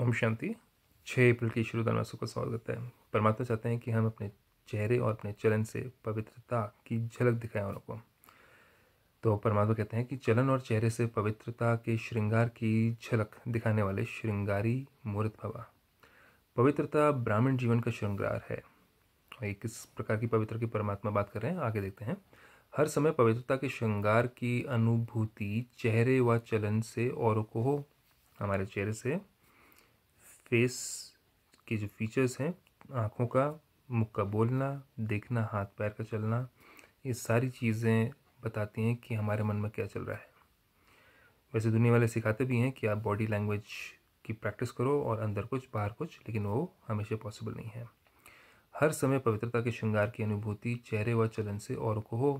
ओम शांति छः अप्रैल की शुरू धनवासों का स्वागत है परमात्मा चाहते हैं कि हम अपने चेहरे और अपने चलन से पवित्रता की झलक दिखाएं उनको को तो परमात्मा कहते हैं कि चलन और चेहरे से पवित्रता के श्रृंगार की झलक दिखाने वाले श्रृंगारी मूर्त भवा पवित्रता ब्राह्मण जीवन का श्रृंगार है और ये किस प्रकार की पवित्र की परमात्मा बात कर रहे हैं आगे देखते हैं हर समय पवित्रता के श्रृंगार की अनुभूति चेहरे व चलन से औरों को हो हमारे चेहरे से फेस के जो फीचर्स हैं आँखों का मुख का बोलना देखना हाथ पैर का चलना ये सारी चीज़ें बताती हैं कि हमारे मन में क्या चल रहा है वैसे दुनिया वाले सिखाते भी हैं कि आप बॉडी लैंग्वेज की प्रैक्टिस करो और अंदर कुछ बाहर कुछ लेकिन वो हमेशा पॉसिबल नहीं है हर समय पवित्रता के श्रृंगार की अनुभूति चेहरे व चलन से और को हो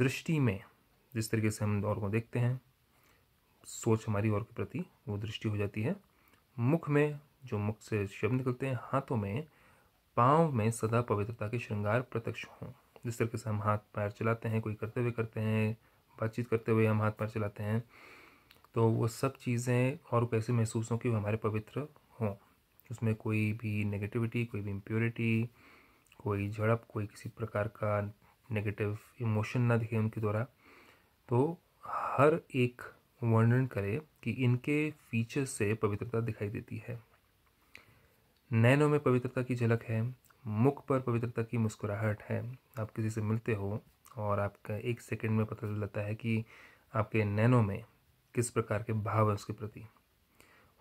दृष्टि में जिस तरीके से हम और को देखते हैं सोच हमारी और के प्रति वो दृष्टि हो जाती है मुख में जो मुख से शब्द निकलते हैं हाथों में पाँव में सदा पवित्रता के श्रृंगार प्रत्यक्ष हों जिस तरीके से हम हाथ पैर चलाते हैं कोई करते हुए करते हैं बातचीत करते हुए हम हाथ पैर चलाते हैं तो वो सब चीज़ें और कैसे महसूस हों कि वो हमारे पवित्र हों उसमें कोई भी नेगेटिविटी कोई भी इम्प्योरिटी कोई झड़प कोई किसी प्रकार का नेगेटिव इमोशन ना दिखे उनके द्वारा तो हर एक वर्णन करे कि इनके फीचर्स से पवित्रता दिखाई देती है नैनों में पवित्रता की झलक है मुख पर पवित्रता की मुस्कुराहट है आप किसी से मिलते हो और आपका एक सेकंड में पता चलता है कि आपके नैनों में किस प्रकार के भाव है उसके प्रति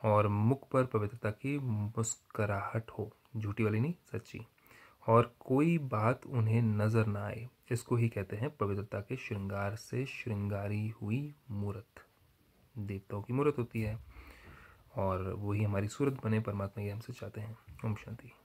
और मुख पर पवित्रता की मुस्कराहट हो झूठी वाली नहीं सच्ची और कोई बात उन्हें नज़र ना आए इसको ही कहते हैं पवित्रता के श्रृंगार से श्रृंगारी हुई मूर्त देवताओं की मूर्त होती है और वही हमारी सूरत बने परमात्मा ये हमसे चाहते हैं ओम शांति